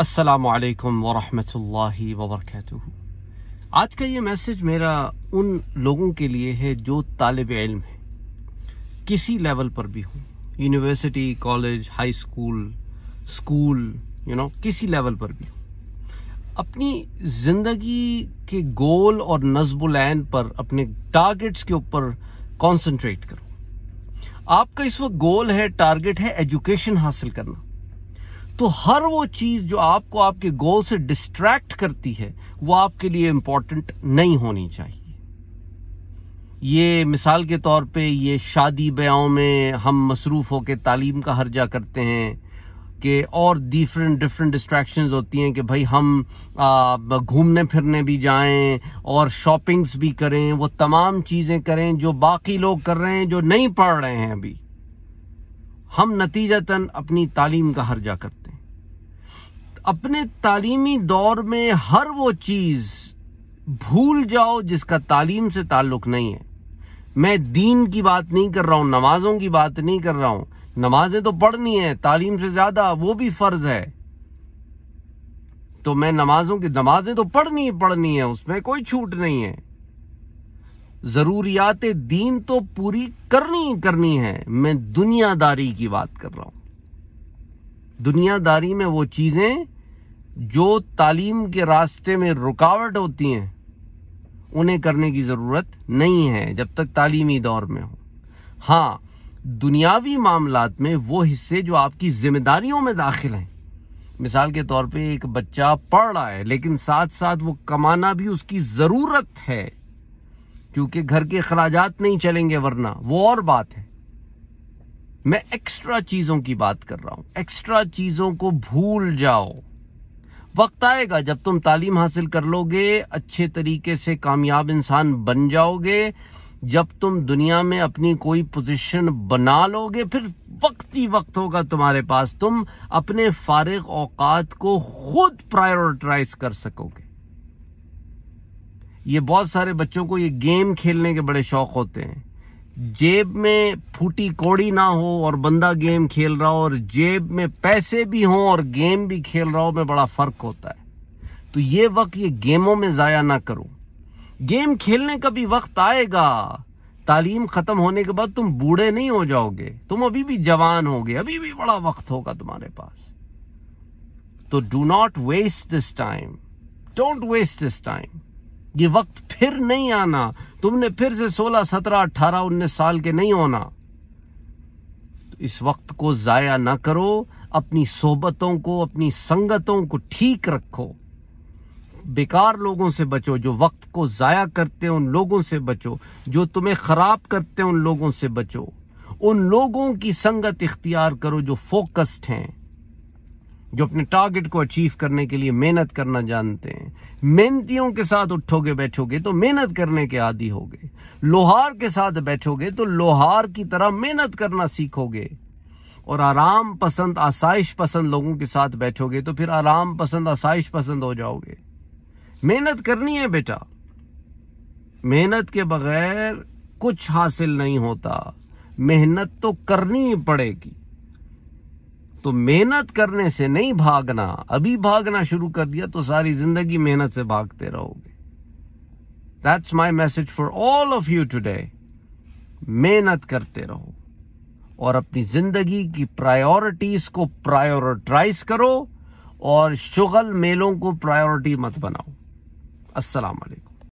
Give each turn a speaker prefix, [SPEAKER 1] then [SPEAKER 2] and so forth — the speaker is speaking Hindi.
[SPEAKER 1] असलकम वरहमल वबरक आज का ये मैसेज मेरा उन लोगों के लिए है जो तालब इल्म है किसी लेवल पर भी हो university college high school school you know किसी लेवल पर भी हो अपनी ज़िंदगी के गोल और नजबुलैन पर अपने टारगेट्स के ऊपर कॉन्सेंट्रेट करो आपका इस वक्त गोल है टारगेट है एजुकेशन हासिल करना तो हर वो चीज जो आपको आपके गोल से डिस्ट्रैक्ट करती है वो आपके लिए इंपॉर्टेंट नहीं होनी चाहिए ये मिसाल के तौर पे ये शादी ब्याहों में हम मसरूफ़ होकर तालीम का हर्जा करते हैं कि और डिफरेंट डिफरेंट डिस्ट्रैक्शन होती हैं कि भाई हम घूमने फिरने भी जाएं और शॉपिंग्स भी करें वो तमाम चीज़ें करें जो बाकी लोग कर रहे हैं जो नहीं पढ़ रहे हैं अभी हम नतीजतन अपनी तालीम का हर्जा करते हैं अपने तालीमी दौर में हर वो चीज़ भूल जाओ जिसका तालीम से ताल्लुक नहीं है मैं दीन की बात नहीं कर रहा हूं नमाजों की बात नहीं कर रहा हूं नमाजें तो पढ़नी है तालीम से ज्यादा वो भी फर्ज है तो मैं नमाजों की नमाजें तो पढ़नी ही पढ़नी है उसमें कोई छूट नहीं है जरूरियात दीन तो पूरी करनी ही करनी है मैं दुनियादारी की बात कर रहा हूं दुनियादारी में वो चीजें जो तालीम के रास्ते में रुकावट होती हैं उन्हें करने की ज़रूरत नहीं है जब तक तालीमी दौर में हो हाँ दुनियावी मामलात में वो हिस्से जो आपकी जिम्मेदारियों में दाखिल हैं मिसाल के तौर पे एक बच्चा पढ़ रहा है लेकिन साथ साथ वो कमाना भी उसकी ज़रूरत है क्योंकि घर के अखराज नहीं चलेंगे वरना वो और बात है मैं एक्स्ट्रा चीज़ों की बात कर रहा हूँ एक्स्ट्रा चीज़ों को भूल जाओ वक्त आएगा जब तुम तालीम हासिल कर लोगे अच्छे तरीके से कामयाब इंसान बन जाओगे जब तुम दुनिया में अपनी कोई पोजीशन बना लोगे फिर वक्त ही वक्त होगा तुम्हारे पास तुम अपने फारिग औकात को खुद प्रायोरिटाइज कर सकोगे ये बहुत सारे बच्चों को ये गेम खेलने के बड़े शौक होते हैं जेब में फूटी कौड़ी ना हो और बंदा गेम खेल रहा हो और जेब में पैसे भी हों और गेम भी खेल रहा हो में बड़ा फर्क होता है तो ये वक्त ये गेमों में ज़ाया ना करो गेम खेलने का भी वक्त आएगा तालीम ख़त्म होने के बाद तुम बूढ़े नहीं हो जाओगे तुम अभी भी जवान होगे अभी भी बड़ा वक्त होगा तुम्हारे पास तो do not waste this time don't waste this time ये वक्त फिर नहीं आना तुमने फिर से 16, 17, 18, 19 साल के नहीं होना तो इस वक्त को जाया ना करो अपनी सोबतों को अपनी संगतों को ठीक रखो बेकार लोगों से बचो जो वक्त को जाया करते हैं उन लोगों से बचो जो तुम्हें खराब करते हैं उन लोगों से बचो उन लोगों की संगत इख्तियार करो जो फोकस्ड हैं जो अपने टारगेट को अचीव करने के लिए मेहनत करना जानते हैं मेहनतियों के साथ उठोगे बैठोगे तो मेहनत करने के आदि होगे लोहार के साथ बैठोगे तो लोहार की तरह मेहनत करना सीखोगे और आराम पसंद आसाइश पसंद लोगों के साथ बैठोगे तो फिर आराम पसंद आसाइश पसंद हो जाओगे मेहनत करनी है बेटा मेहनत के बगैर कुछ हासिल नहीं होता मेहनत तो करनी ही पड़ेगी तो मेहनत करने से नहीं भागना अभी भागना शुरू कर दिया तो सारी जिंदगी मेहनत से भागते रहोगे that's my message for all of you today मेहनत करते रहो और अपनी जिंदगी की प्रायोरिटीज को प्रायोरिटाइज करो और शुगल मेलों को प्रायोरिटी मत बनाओ अस्सलाम वालेकुम